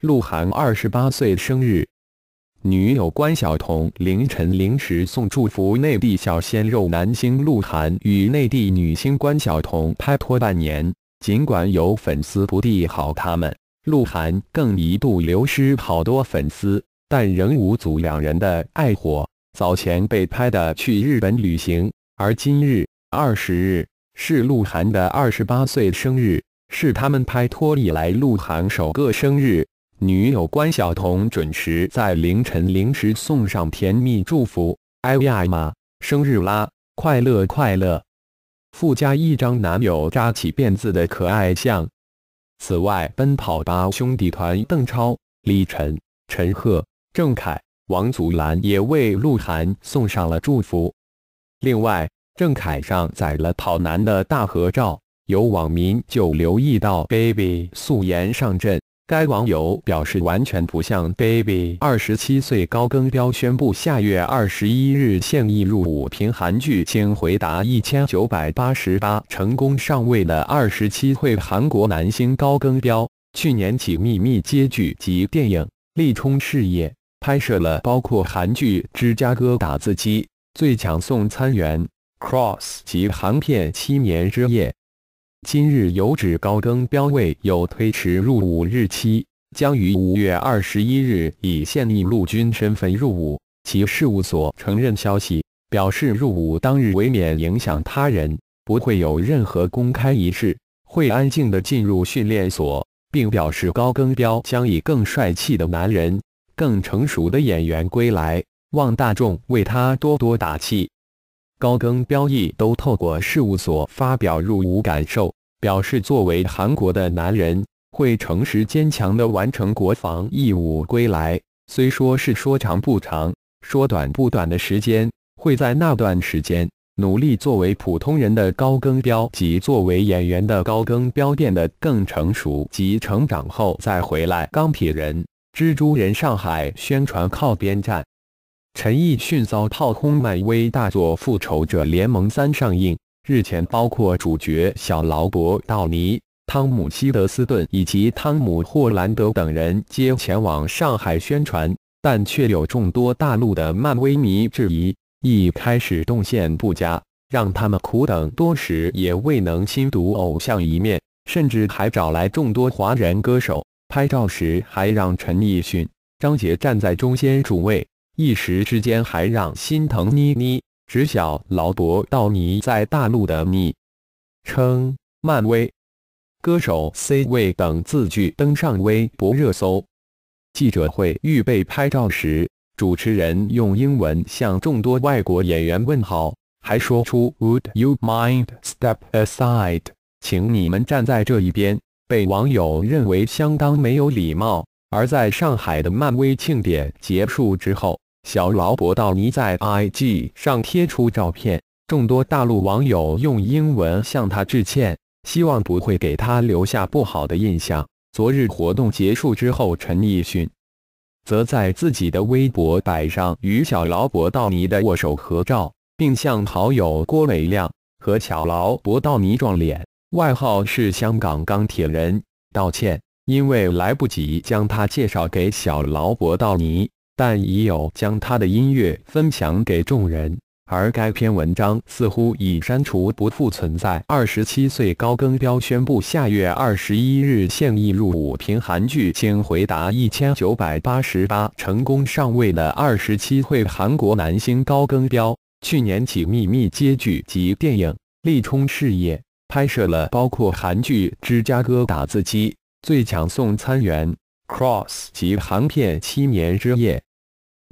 鹿晗二十八岁生日，女友关晓彤凌晨零时送祝福。内地小鲜肉男星鹿晗与内地女星关晓彤拍拖半年，尽管有粉丝不地好他们，鹿晗更一度流失好多粉丝，但仍无阻两人的爱火。早前被拍的去日本旅行，而今日二十日是鹿晗的二十八岁生日，是他们拍拖以来鹿晗首个生日。女友关晓彤准时在凌晨零时送上甜蜜祝福，哎呀妈，生日啦，快乐快乐！附加一张男友扎起辫子的可爱相。此外，《奔跑吧兄弟》团邓超、李晨、陈赫、郑恺、王祖蓝也为鹿晗送上了祝福。另外，郑恺上载了跑男的大合照，有网民就留意到 Baby 素颜上阵。该网友表示，完全不像 baby。二十七岁高更彪宣布下月二十一日现役入伍，凭韩剧《请回答一千九百八十八》成功上位的二十七岁韩国男星高更彪，去年起秘密接剧及电影，力冲事业，拍摄了包括韩剧《芝加哥打字机》《最强送餐员》《Cross》及韩片《七年之夜》。今日有指高更标位有推迟入伍日期，将于五月二十一日以现役陆军身份入伍。其事务所承认消息，表示入伍当日为免影响他人，不会有任何公开仪式，会安静的进入训练所，并表示高更标将以更帅气的男人、更成熟的演员归来，望大众为他多多打气。高更标亦都透过事务所发表入伍感受。表示作为韩国的男人，会诚实坚强地完成国防义务归来。虽说是说长不长、说短不短的时间，会在那段时间努力作为普通人的高更标及作为演员的高更标变得更成熟及成长后再回来。钢铁人、蜘蛛人上海宣传靠边站。陈奕迅遭炮轰，漫威大作《复仇者联盟三》上映。日前，包括主角小劳勃·道尼、汤姆·希德斯顿以及汤姆·霍兰德等人皆前往上海宣传，但却有众多大陆的漫威迷质疑，一开始动线不佳，让他们苦等多时也未能亲睹偶像一面，甚至还找来众多华人歌手拍照时还让陈奕迅、张杰站在中间主位，一时之间还让心疼妮妮。知晓劳勃道尼在大陆的昵称“漫威歌手 C 位”等字句登上微博热搜。记者会预备拍照时，主持人用英文向众多外国演员问好，还说出 “Would you mind step aside？” 请你们站在这一边，被网友认为相当没有礼貌。而在上海的漫威庆典结束之后。小劳勃道尼在 IG 上贴出照片，众多大陆网友用英文向他致歉，希望不会给他留下不好的印象。昨日活动结束之后，陈奕迅则在自己的微博摆上与小劳勃道尼的握手合照，并向好友郭伟亮和小劳勃道尼撞脸，外号是“香港钢铁人”道歉，因为来不及将他介绍给小劳勃道尼。但已有将他的音乐分享给众人，而该篇文章似乎已删除，不复存在。二十七岁高庚彪宣布下月二十一日现役入伍，凭韩剧《请回答一千九百八十八》成功上位的二十七岁韩国男星高庚彪，去年起秘密接剧及电影力冲事业，拍摄了包括韩剧《芝加哥打字机》《最强送餐员》《Cross》及韩片《七年之夜》。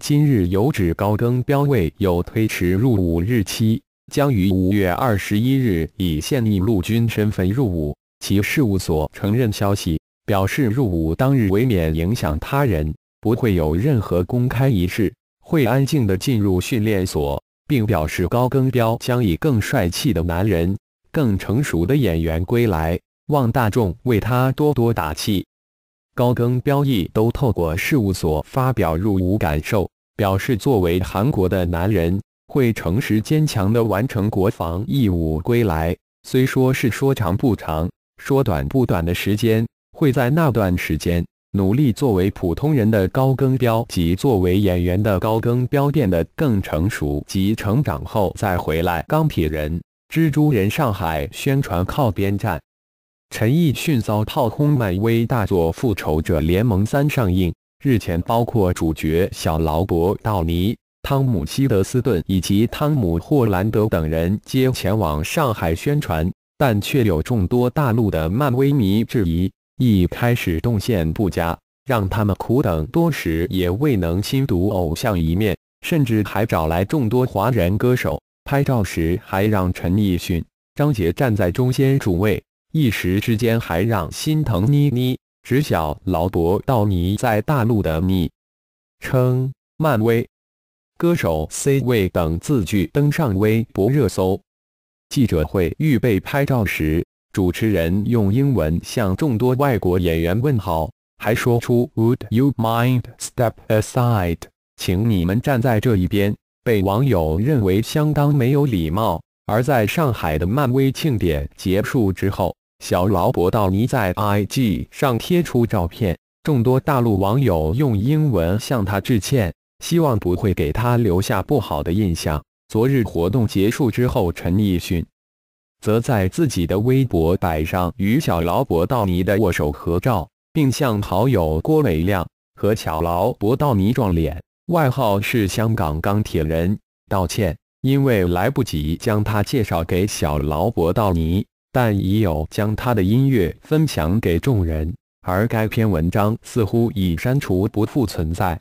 今日有指高更标位有推迟入伍日期，将于五月二十一日以现役陆军身份入伍。其事务所承认消息，表示入伍当日为免影响他人，不会有任何公开仪式，会安静地进入训练所，并表示高更标将以更帅气的男人、更成熟的演员归来，望大众为他多多打气。高更标亦都透过事务所发表入伍感受，表示作为韩国的男人会诚实坚强地完成国防义务归来。虽说是说长不长，说短不短的时间，会在那段时间努力作为普通人的高更标及作为演员的高更标变得更成熟及成长后再回来。钢铁人、蜘蛛人上海宣传靠边站。陈奕迅遭炮轰，漫威大作《复仇者联盟三》上映日前，包括主角小劳勃·道尼、汤姆·希德斯顿以及汤姆·霍兰德等人皆前往上海宣传，但却有众多大陆的漫威迷质疑，一开始动线不佳，让他们苦等多时也未能亲睹偶像一面，甚至还找来众多华人歌手拍照时还让陈奕迅、张杰站在中间主位。一时之间还让心疼妮妮，知晓劳勃道尼在大陆的昵称“漫威歌手 C 位”等字句登上微博热搜。记者会预备拍照时，主持人用英文向众多外国演员问好，还说出 “Would you mind step aside？” 请你们站在这一边，被网友认为相当没有礼貌。而在上海的漫威庆典结束之后，小劳勃道尼在 IG 上贴出照片，众多大陆网友用英文向他致歉，希望不会给他留下不好的印象。昨日活动结束之后，陈奕迅则在自己的微博摆上与小劳勃道尼的握手合照，并向好友郭伟亮和小劳勃道尼撞脸，外号是“香港钢铁人”道歉。因为来不及将他介绍给小劳勃道尼，但已有将他的音乐分享给众人。而该篇文章似乎已删除，不复存在。